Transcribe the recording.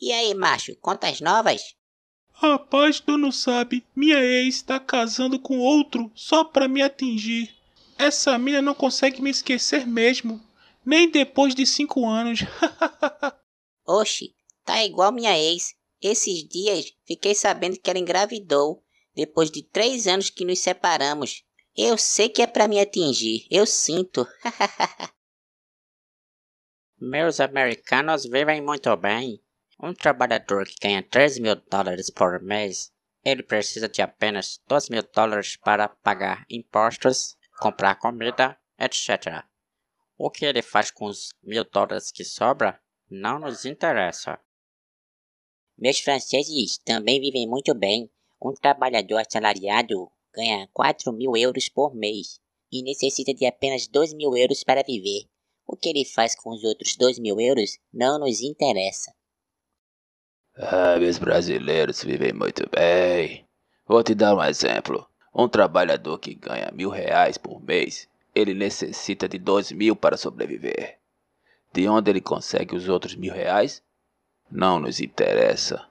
E aí, macho, contas novas? Rapaz, tu não sabe, minha ex está casando com outro só pra me atingir. Essa mina não consegue me esquecer mesmo, nem depois de cinco anos. oxi tá igual minha ex. Esses dias fiquei sabendo que ela engravidou, depois de três anos que nos separamos. Eu sei que é pra me atingir, eu sinto. Meus americanos vivem muito bem. Um trabalhador que ganha 13 mil dólares por mês, ele precisa de apenas 2 mil dólares para pagar impostos, comprar comida, etc. O que ele faz com os mil dólares que sobra não nos interessa. Meus franceses também vivem muito bem. Um trabalhador assalariado ganha 4 mil euros por mês e necessita de apenas 2 mil euros para viver. O que ele faz com os outros 2 mil euros não nos interessa. Ah, meus brasileiros vivem muito bem. Vou te dar um exemplo. Um trabalhador que ganha mil reais por mês, ele necessita de dois mil para sobreviver. De onde ele consegue os outros mil reais? Não nos interessa.